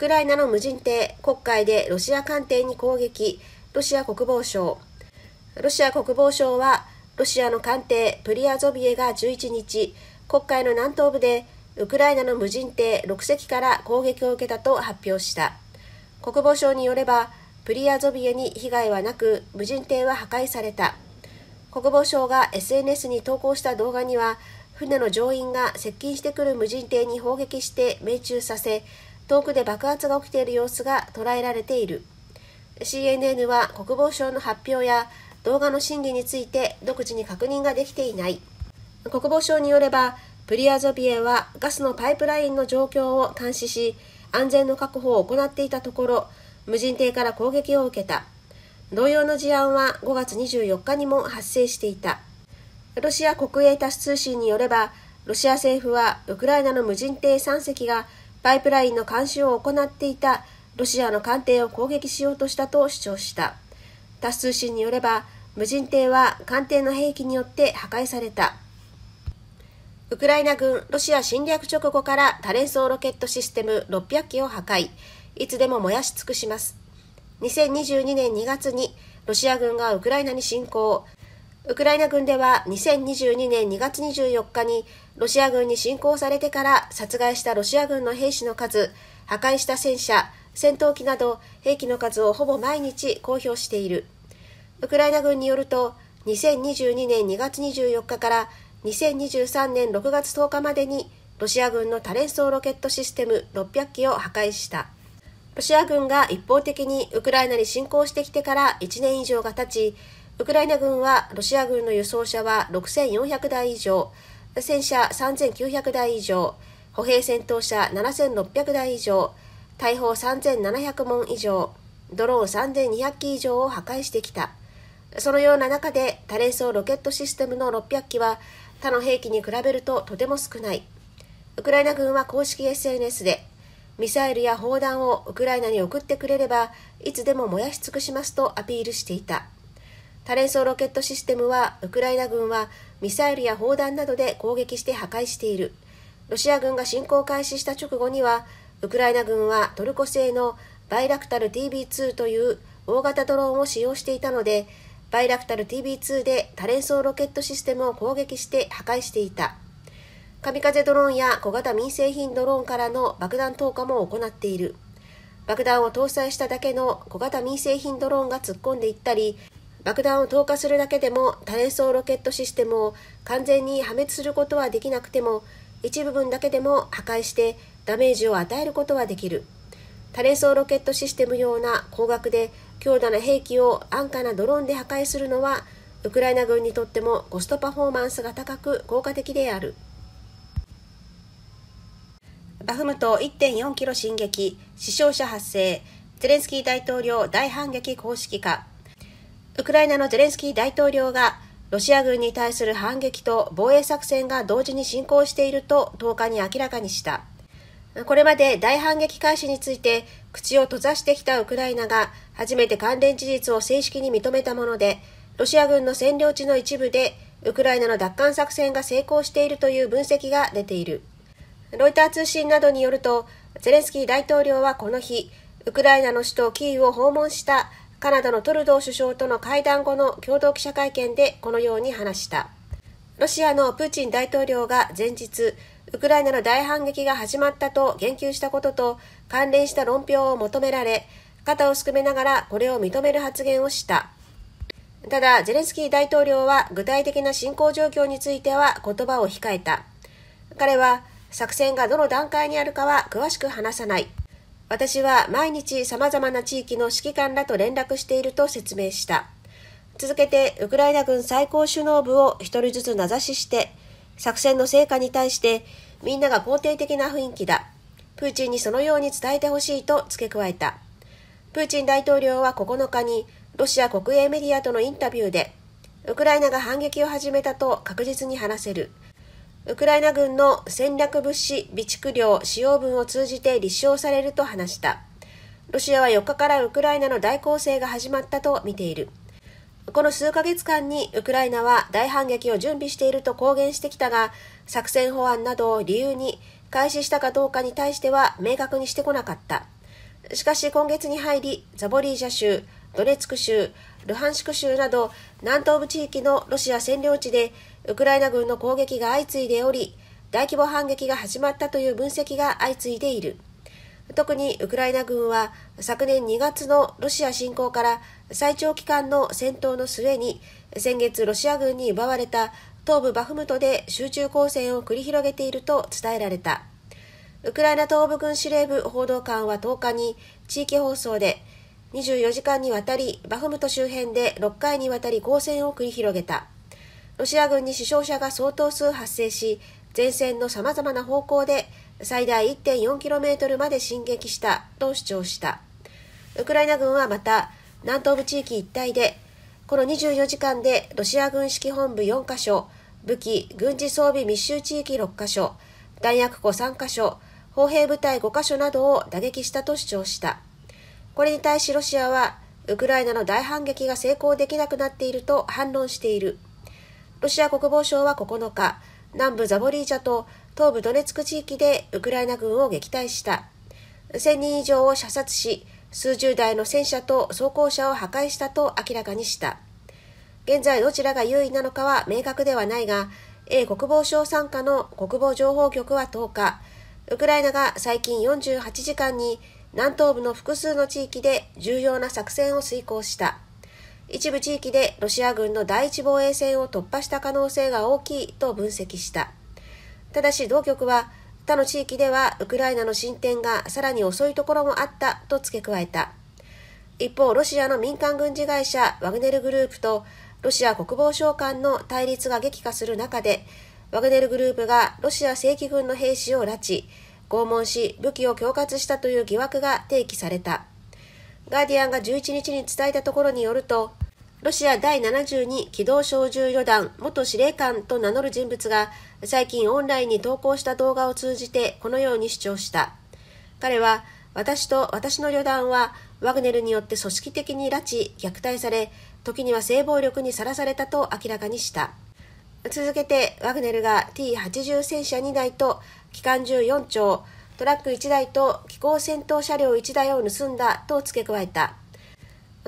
クライナの無人艇、黒海でロシア艦艇に攻撃、ロシア国防省。ロシア国防省は、ロシアの艦艇プリアゾビエが11日、黒海の南東部で、ウクライナの無人艇6隻から攻撃を受けたと発表した。国防省によれば、プリアゾビエに被害はなく、無人艇は破壊された。国防省が SNS に投稿した動画には、船の乗員が接近してくる無人艇に砲撃して命中させ、遠くで爆発が起きている様子が捉えられている CNN は国防省の発表や動画の真偽について独自に確認ができていない国防省によればプリアゾビエはガスのパイプラインの状況を監視し安全の確保を行っていたところ無人艇から攻撃を受けた同様の事案は5月24日にも発生していたロシア国営タス通信によればロシア政府はウクライナの無人艇3隻がパイプラインの監視を行っていたロシアの艦艇を攻撃しようとしたと主張した。タス通信によれば、無人艇は艦艇の兵器によって破壊された。ウクライナ軍、ロシア侵略直後から多連装ロケットシステム600機を破壊。いつでも燃やし尽くします。2022年2月にロシア軍がウクライナに侵攻。ウクライナ軍では2022年2月24日にロシア軍に侵攻されてから殺害したロシア軍の兵士の数、破壊した戦車、戦闘機など兵器の数をほぼ毎日公表している。ウクライナ軍によると、2022年2月24日から2023年6月10日までにロシア軍の多連装ロケットシステム600機を破壊した。ロシア軍が一方的にウクライナに侵攻してきてから1年以上が経ち、ウクライナ軍はロシア軍の輸送車は6400台以上、戦車3900台以上、歩兵戦闘車7600台以上、大砲3700門以上、ドローン3200機以上を破壊してきた。そのような中で多連装ロケットシステムの600機は他の兵器に比べるととても少ない。ウクライナ軍は公式 SNS でミサイルや砲弾をウクライナに送ってくれればいつでも燃やし尽くしますとアピールしていた。多連装ロケットシステムはウクライナ軍はミサイルや砲弾などで攻撃して破壊しているロシア軍が侵攻開始した直後にはウクライナ軍はトルコ製のバイラクタル TB2 という大型ドローンを使用していたのでバイラクタル TB2 で多連装ロケットシステムを攻撃して破壊していた神風ドローンや小型民生品ドローンからの爆弾投下も行っている爆弾を搭載しただけの小型民生品ドローンが突っ込んでいったり爆弾を投下するだけでも多連装ロケットシステムを完全に破滅することはできなくても一部分だけでも破壊してダメージを与えることはできる多連装ロケットシステムような高額で強打な兵器を安価なドローンで破壊するのはウクライナ軍にとってもコストパフォーマンスが高く効果的であるバフムト1.4キロ進撃死傷者発生ゼレンスキー大統領大反撃公式化ウクライナのゼレンスキー大統領がロシア軍に対する反撃と防衛作戦が同時に進行していると10日に明らかにしたこれまで大反撃開始について口を閉ざしてきたウクライナが初めて関連事実を正式に認めたものでロシア軍の占領地の一部でウクライナの奪還作戦が成功しているという分析が出ているロイター通信などによるとゼレンスキー大統領はこの日ウクライナの首都キーウを訪問したカナダのトルドー首相との会談後の共同記者会見でこのように話した。ロシアのプーチン大統領が前日、ウクライナの大反撃が始まったと言及したことと関連した論評を求められ、肩をすくめながらこれを認める発言をした。ただ、ゼレンスキー大統領は具体的な進行状況については言葉を控えた。彼は、作戦がどの段階にあるかは詳しく話さない。私は毎日様々な地域の指揮官らと連絡していると説明した。続けて、ウクライナ軍最高首脳部を1人ずつ名指しして、作戦の成果に対してみんなが肯定的な雰囲気だ。プーチンにそのように伝えてほしいと付け加えた。プーチン大統領は9日にロシア国営メディアとのインタビューで、ウクライナが反撃を始めたと確実に話せる。ウクライナ軍の戦略物資備蓄量使用分を通じて立証されると話した。ロシアは4日からウクライナの大攻勢が始まったと見ている。この数ヶ月間にウクライナは大反撃を準備していると公言してきたが、作戦法案などを理由に開始したかどうかに対しては明確にしてこなかった。しかし今月に入り、ザボリージャ州、ドネツク州、ルハンシク州など南東部地域のロシア占領地でウクライナ軍の攻撃が相次いでおり、大規模反撃が始まったという分析が相次いでいる。特にウクライナ軍は昨年2月のロシア侵攻から最長期間の戦闘の末に先月ロシア軍に奪われた東部バフムトで集中攻戦を繰り広げていると伝えられたウクライナ東部軍司令部報道官は10日に地域放送で24時間にわたりバフムト周辺で6回にわたり交戦を繰り広げたロシア軍に死傷者が相当数発生し前線のさまざまな方向で最大 1.4km まで進撃したと主張したウクライナ軍はまた南東部地域一帯でこの24時間でロシア軍指揮本部4カ所武器軍事装備密集地域6カ所弾薬庫3カ所砲兵部隊5カ所などを打撃したと主張したこれに対しロシアはウクライナの大反撃が成功できなくなっていると反論しているロシア国防省は9日南部ザボリージャと東部ドネツク地域でウクライナ軍を撃退した1000人以上を射殺し数十台の戦車と装甲車を破壊したと明らかにした現在どちらが優位なのかは明確ではないが A 国防省傘下の国防情報局は10日ウクライナが最近48時間に南東部の複数の地域で重要な作戦を遂行した。一部地域でロシア軍の第一防衛線を突破した可能性が大きいと分析した。ただし同局は他の地域ではウクライナの進展がさらに遅いところもあったと付け加えた。一方、ロシアの民間軍事会社ワグネルグループとロシア国防省間の対立が激化する中で、ワグネルグループがロシア正規軍の兵士を拉致、拷問し武器を恐喝したという疑惑が提起された。ガーディアンが11日に伝えたところによると、ロシア第72機動小銃旅団元司令官と名乗る人物が最近オンラインに投稿した動画を通じてこのように主張した。彼は私と私の旅団はワグネルによって組織的に拉致、虐待され、時には性暴力にさらされたと明らかにした。続けてワグネルが T80 戦車2台と機関銃4丁、トラック1台と機甲戦闘車両1台を盗んだと付け加えた。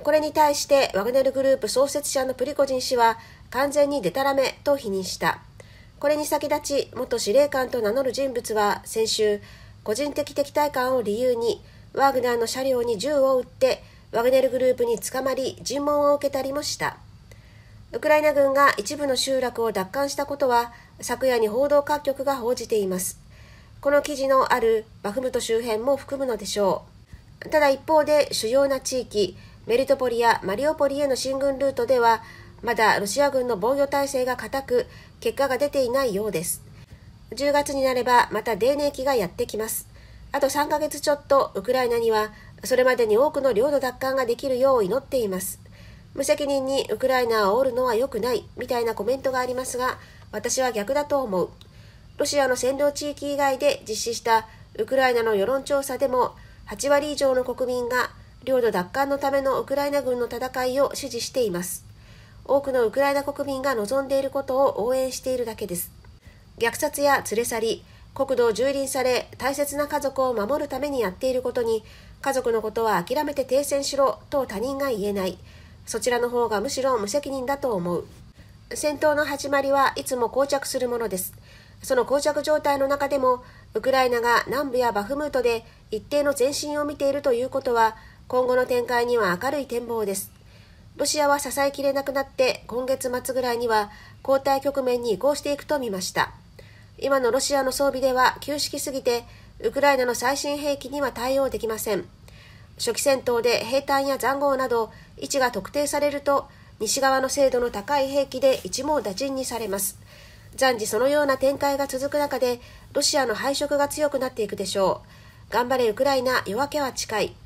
これに対してワグネルグループ創設者のプリコジン氏は完全にデタラメと否認した。これに先立ち、元司令官と名乗る人物は先週、個人的敵対感を理由に、ワーグナーの車両に銃を撃って、ワグネルグループに捕まり、尋問を受けたりもした。ウクライナ軍が一部の集落を奪還したことは、昨夜に報道各局が報じています。この記事のあるバフムト周辺も含むのでしょう。ただ一方で主要な地域、メリトポリやマリオポリへの進軍ルートでは、まだロシア軍の防御体制が固く、結果が出ていないようです。10月になればまた泥ー期がやってきます。あと3ヶ月ちょっと、ウクライナにはそれまでに多くの領土奪還ができるよう祈っています。無責任にウクライナを煽るのは良くないみたいなコメントがありますが、私は逆だと思う。ロシアの占領地域以外で実施したウクライナの世論調査でも8割以上の国民が領土奪還のためのウクライナ軍の戦いを支持しています。多くのウクライナ国民が望んでいることを応援しているだけです。虐殺や連れ去り、国土を蹂躙され、大切な家族を守るためにやっていることに、家族のことは諦めて停戦しろと他人が言えない。そちらの方がむしろ無責任だと思う。戦闘の始まりはいつも膠着するものです。その膠着状態の中でもウクライナが南部やバフムートで一定の前進を見ているということは今後の展開には明るい展望ですロシアは支えきれなくなって今月末ぐらいには交代局面に移行していくと見ました今のロシアの装備では旧式すぎてウクライナの最新兵器には対応できません初期戦闘で兵隊や塹壕など位置が特定されると西側の精度の高い兵器で一網打尽にされます暫時そのような展開が続く中で、ロシアの敗色が強くなっていくでしょう。頑張れウクライナ、夜明けは近い。